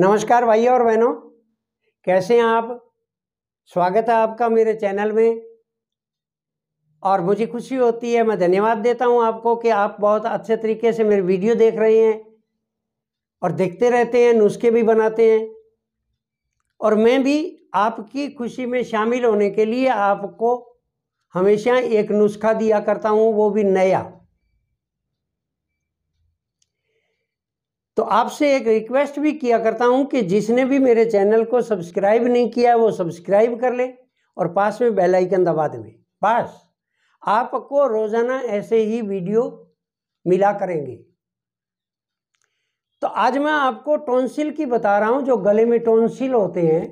नमस्कार भाइयों और बहनों कैसे हैं आप स्वागत है आपका मेरे चैनल में और मुझे खुशी होती है मैं धन्यवाद देता हूं आपको कि आप बहुत अच्छे तरीके से मेरे वीडियो देख रहे हैं और देखते रहते हैं नुस्खे भी बनाते हैं और मैं भी आपकी खुशी में शामिल होने के लिए आपको हमेशा एक नुस्खा दिया करता हूं वो भी नया तो आपसे एक रिक्वेस्ट भी किया करता हूं कि जिसने भी मेरे चैनल को सब्सक्राइब नहीं किया है वो सब्सक्राइब कर ले और पास में बेल आइकन दबा दें बस आपको रोज़ाना ऐसे ही वीडियो मिला करेंगे तो आज मैं आपको टॉन्सिल की बता रहा हूँ जो गले में टॉन्सिल होते हैं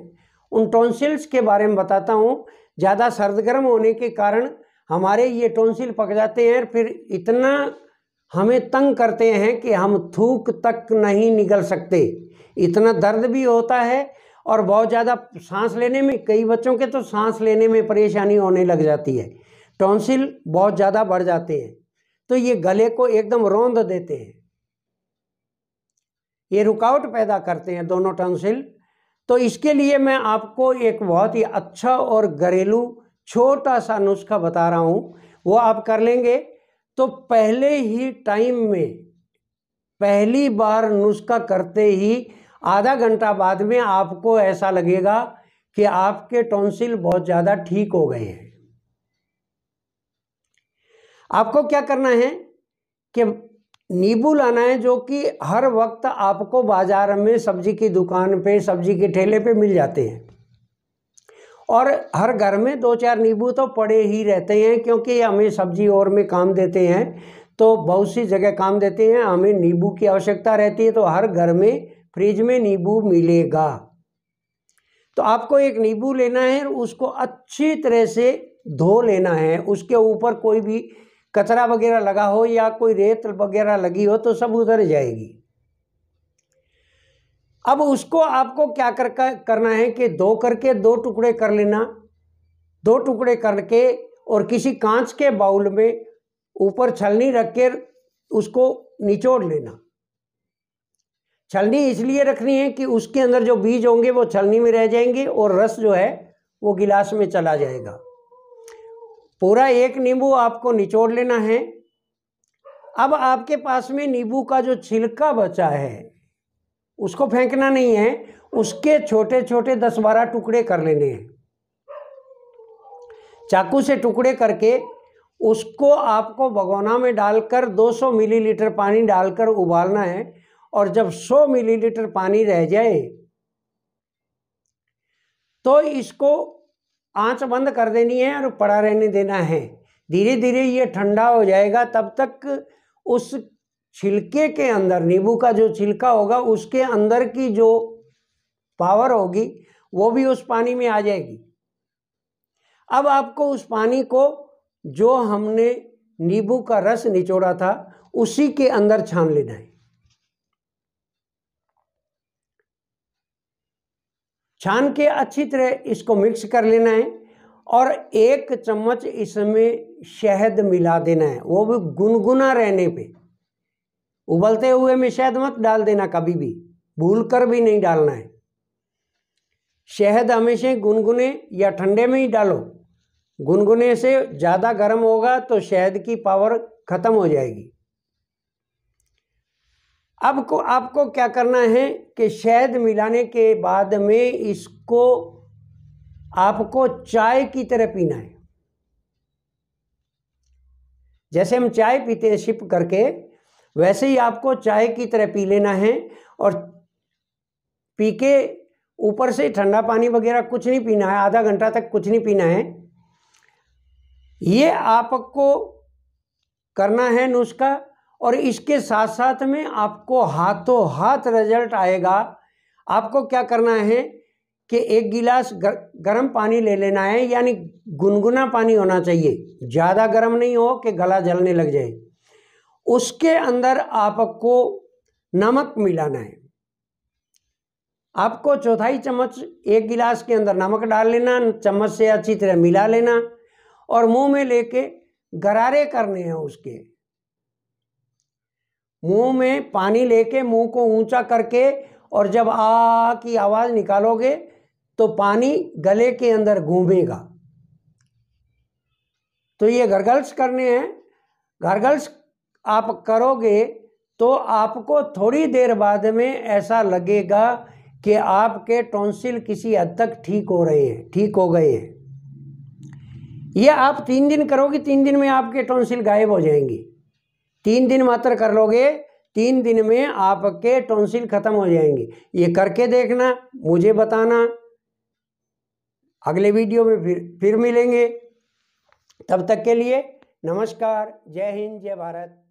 उन टॉन्सिल्स के बारे में बताता हूँ ज़्यादा सर्द गर्म होने के कारण हमारे ये टॉन्सिल पक जाते हैं फिर इतना हमें तंग करते हैं कि हम थूक तक नहीं निकल सकते इतना दर्द भी होता है और बहुत ज़्यादा सांस लेने में कई बच्चों के तो सांस लेने में परेशानी होने लग जाती है टॉन्सिल बहुत ज़्यादा बढ़ जाते हैं तो ये गले को एकदम रौंद देते हैं ये रुकावट पैदा करते हैं दोनों टॉन्सिल तो इसके लिए मैं आपको एक बहुत ही अच्छा और घरेलू छोटा सा नुस्खा बता रहा हूँ वो आप कर लेंगे तो पहले ही टाइम में पहली बार नुस्खा करते ही आधा घंटा बाद में आपको ऐसा लगेगा कि आपके टॉन्सिल बहुत ज़्यादा ठीक हो गए हैं आपको क्या करना है कि नींबू लाना है जो कि हर वक्त आपको बाज़ार में सब्जी की दुकान पे सब्जी के ठेले पे मिल जाते हैं और हर घर में दो चार नींबू तो पड़े ही रहते हैं क्योंकि हमें सब्जी और में काम देते हैं तो बहुत सी जगह काम देते हैं हमें नींबू की आवश्यकता रहती है तो हर घर में फ्रिज में नींबू मिलेगा तो आपको एक नींबू लेना है उसको अच्छी तरह से धो लेना है उसके ऊपर कोई भी कचरा वगैरह लगा हो या कोई रेत वगैरह लगी हो तो सब उधर जाएगी अब उसको आपको क्या कर करना है कि दो करके दो टुकड़े कर लेना दो टुकड़े करके और किसी कांच के बाउल में ऊपर छलनी रख के उसको निचोड़ लेना छलनी इसलिए रखनी है कि उसके अंदर जो बीज होंगे वो छलनी में रह जाएंगे और रस जो है वो गिलास में चला जाएगा पूरा एक नींबू आपको निचोड़ लेना है अब आपके पास में नींबू का जो छिलका बचा है उसको फेंकना नहीं है उसके छोटे छोटे दस बारह टुकड़े कर लेने हैं चाकू से टुकड़े करके उसको आपको भगोना में डालकर 200 मिलीलीटर पानी डालकर उबालना है और जब 100 मिलीलीटर पानी रह जाए तो इसको आंच बंद कर देनी है और पड़ा रहने देना है धीरे धीरे ये ठंडा हो जाएगा तब तक उस छिलके के अंदर नींबू का जो छिलका होगा उसके अंदर की जो पावर होगी वो भी उस पानी में आ जाएगी अब आपको उस पानी को जो हमने नींबू का रस निचोड़ा था उसी के अंदर छान लेना है छान के अच्छी तरह इसको मिक्स कर लेना है और एक चम्मच इसमें शहद मिला देना है वो भी गुनगुना रहने पे उबलते हुए में शहद मत डाल देना कभी भी भूल कर भी नहीं डालना है शहद हमेशा गुनगुने या ठंडे में ही डालो गुनगुने से ज़्यादा गर्म होगा तो शहद की पावर ख़त्म हो जाएगी अब को आपको क्या करना है कि शहद मिलाने के बाद में इसको आपको चाय की तरह पीना है जैसे हम चाय पीते हैं शिप करके वैसे ही आपको चाय की तरह पी लेना है और पी के ऊपर से ठंडा पानी वगैरह कुछ नहीं पीना है आधा घंटा तक कुछ नहीं पीना है ये आपको करना है नुस्खा और इसके साथ साथ में आपको हाथों हाथ रिजल्ट आएगा आपको क्या करना है कि एक गिलास गर, गर्म पानी ले लेना है यानी गुनगुना पानी होना चाहिए ज़्यादा गर्म नहीं हो कि गला जलने लग जाए उसके अंदर आपको नमक मिलाना है आपको चौथाई चम्मच एक गिलास के अंदर नमक डाल लेना चम्मच से अच्छी तरह मिला लेना और मुंह में लेके गरारे करने हैं उसके मुंह में पानी लेके मुंह को ऊंचा करके और जब आ की आवाज़ निकालोगे तो पानी गले के अंदर घूमेगा तो ये गर्गल्स करने हैं गर्गल्स आप करोगे तो आपको थोड़ी देर बाद में ऐसा लगेगा कि आपके टॉन्सिल किसी हद तक ठीक हो रहे हैं ठीक हो गए हैं ये आप तीन दिन करोगे तीन दिन में आपके टॉन्सिल गायब हो जाएंगी तीन दिन मात्र कर लोगे तीन दिन में आपके टॉन्सिल खत्म हो जाएंगे ये करके देखना मुझे बताना अगले वीडियो में फिर फिर मिलेंगे तब तक के लिए नमस्कार जय हिंद जय भारत